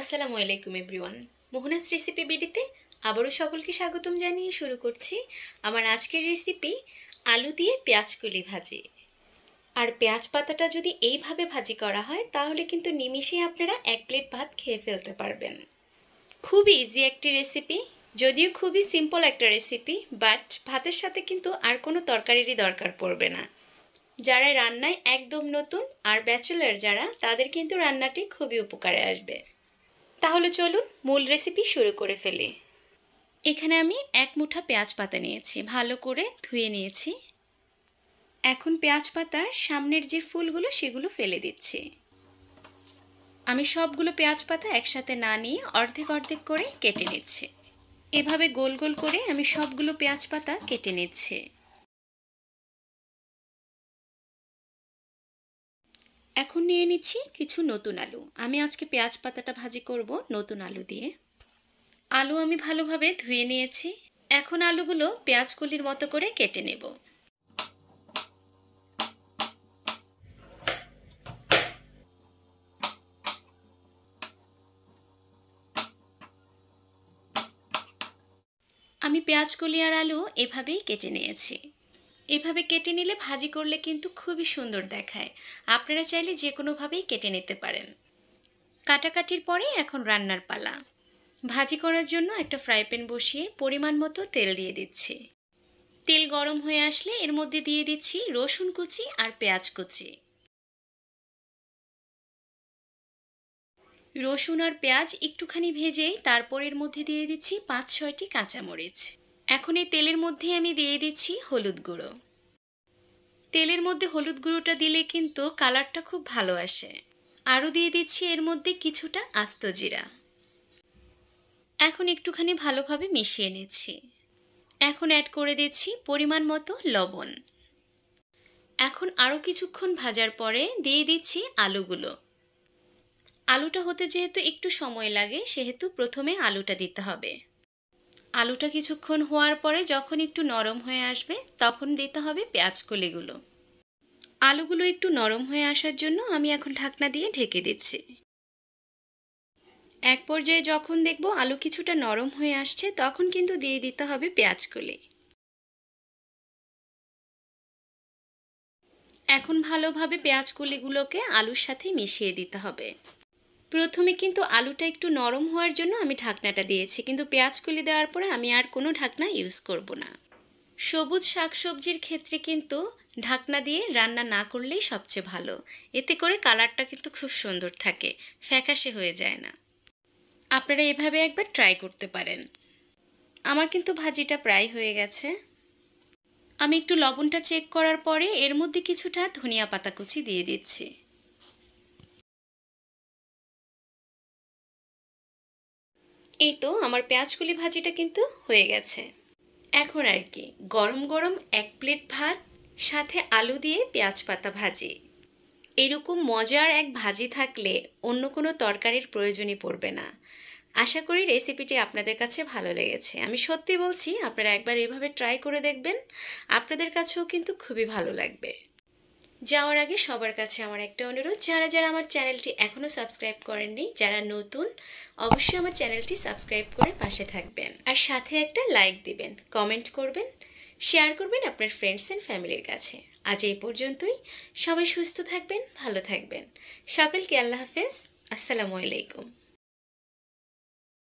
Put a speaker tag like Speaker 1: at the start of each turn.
Speaker 1: আসসালামু আলাইকুম everyone মোহনাস recipe বিডিতে আবারও সকলকে স্বাগতম জানিয়ে শুরু করছি আমার আজকের রেসিপি আলু দিয়ে পেঁয়াজ কলি ভাজি আর পেঁয়াজ পাতাটা যদি এইভাবে ভাজি করা হয় তাহলে কিন্তু নিমিশেই আপনারা এক প্লেট ভাত খেয়ে ফেলতে পারবেন খুবই ইজি একটি রেসিপি যদিও খুবই সিম্পল একটা রেসিপি বাট ভাতের সাথে কিন্তু আর কোনো তরকারিরই দরকার পড়বে না যারা রান্নায় একদম নতুন আর ব্যাচেলার যারা তাদের কিন্তু রান্নাটি খুবই উপকারে আসবে তাহলে চলুন মূল রেসিপি শুরু করে ফেলি এখানে আমি এক মুঠা পেঁয়াজ পাতা নিয়েছি ভালো করে ধুয়ে নিয়েছি এখন পেঁয়াজ পাতার সামনের যে ফুলগুলো সেগুলো ফেলে দিচ্ছি আমি সবগুলো পেঁয়াজ পাতা একসাথে না নিয়ে অর্ধেক অর্ধেক করে কেটে নিচ্ছি এভাবে গোল গোল করে আমি সবগুলো পেঁয়াজ পাতা কেটে নিচ্ছি এখন নিয়ে নিচ্ছি কিছু নতুন আলু আমি আজকে পেঁয়াজ পাতাটা ভাজি করব নতুন আলু দিয়ে আলু আমি ভালোভাবে ধুয়ে নিয়েছি এখন আলুগুলো পেঁয়াজ কলির মতো করে কেটে নেব আমি পেঁয়াজ কলি আর আলু এভাবেই কেটে নিয়েছি এভাবে কেটে নিলে ভাজি করলে কিন্তু খুবই সুন্দর দেখায় আপনারা চাইলে যে কোনোভাবেই কেটে নিতে পারেন কাটাকাটির পরে এখন রান্নার পালা ভাজি করার জন্য একটা ফ্রাই প্যান বসিয়ে পরিমাণ মতো তেল দিয়ে দিচ্ছি তেল গরম হয়ে আসলে এর মধ্যে দিয়ে দিচ্ছি রসুন কুচি
Speaker 2: আর পেঁয়াজ কুচি
Speaker 1: রসুন আর পেঁয়াজ একটুখানি ভেজেই তারপর এর মধ্যে দিয়ে দিচ্ছি পাঁচ ছয়টি কাঁচামরিচ এখন এই তেলের মধ্যে আমি দিয়ে দিচ্ছি হলুদ গুঁড়ো তেলের মধ্যে হলুদ গুঁড়োটা দিলে কিন্তু কালারটা খুব ভালো আসে আরও দিয়ে দিচ্ছি এর মধ্যে কিছুটা আস্ত জিরা এখন একটুখানি ভালোভাবে মিশিয়ে নিচ্ছি এখন অ্যাড করে দিচ্ছি পরিমাণ মতো লবণ এখন আরও কিছুক্ষণ ভাজার পরে দিয়ে দিচ্ছি আলুগুলো আলুটা হতে যেহেতু একটু সময় লাগে সেহেতু প্রথমে আলুটা দিতে হবে আলুটা কিছুক্ষণ হওয়ার পরে যখন একটু নরম হয়ে আসবে তখন দিতে হবে পেঁয়াজ কলিগুলো আলুগুলো একটু নরম হয়ে আসার জন্য আমি এখন ঢাকনা দিয়ে ঢেকে দিচ্ছি এক পর্যায়ে যখন দেখব আলু কিছুটা নরম হয়ে আসছে তখন কিন্তু দিয়ে দিতে
Speaker 2: হবে পেঁয়াজ কলি
Speaker 1: এখন ভালোভাবে পেঁয়াজ কলিগুলোকে আলুর সাথে মিশিয়ে দিতে হবে প্রথমে কিন্তু আলুটা একটু নরম হওয়ার জন্য আমি ঢাকনাটা দিয়েছি কিন্তু পেঁয়াজ কুলি দেওয়ার পরে আমি আর কোনো ঢাকনা ইউজ করব না সবুজ শাকসবজির ক্ষেত্রে কিন্তু ঢাকনা দিয়ে রান্না না করলেই সবচেয়ে ভালো এতে করে কালারটা কিন্তু খুব সুন্দর থাকে ফ্যাকাশে হয়ে যায় না আপনারা এভাবে একবার ট্রাই করতে পারেন আমার কিন্তু ভাজিটা প্রায় হয়ে গেছে আমি একটু লবণটা চেক করার পরে এর মধ্যে কিছুটা ধনিয়া পাতা কুচি দিয়ে দিচ্ছি এই তো আমার পেঁয়াজকলি ভাজিটা কিন্তু হয়ে গেছে এখন আর কি গরম গরম এক প্লেট ভাত সাথে আলু দিয়ে পেঁয়াজ পাতা ভাজি এরকম মজার এক ভাজি থাকলে অন্য কোনো তরকারির প্রয়োজনই পড়বে না আশা করি রেসিপিটি আপনাদের কাছে ভালো লেগেছে আমি সত্যি বলছি আপনারা একবার এভাবে ট্রাই করে দেখবেন আপনাদের কাছেও কিন্তু খুবই ভালো লাগবে যাওয়ার আগে সবার কাছে আমার একটা অনুরোধ যারা যারা আমার চ্যানেলটি এখনও সাবস্ক্রাইব করেননি যারা নতুন অবশ্যই আমার চ্যানেলটি সাবস্ক্রাইব করে পাশে থাকবেন আর সাথে একটা লাইক দিবেন কমেন্ট করবেন শেয়ার করবেন আপনার ফ্রেন্ডস অ্যান্ড ফ্যামিলির কাছে আজ এই পর্যন্তই সবাই সুস্থ থাকবেন ভালো থাকবেন সকলকে আল্লাহ হাফেজ আসসালামু
Speaker 2: আলাইকুম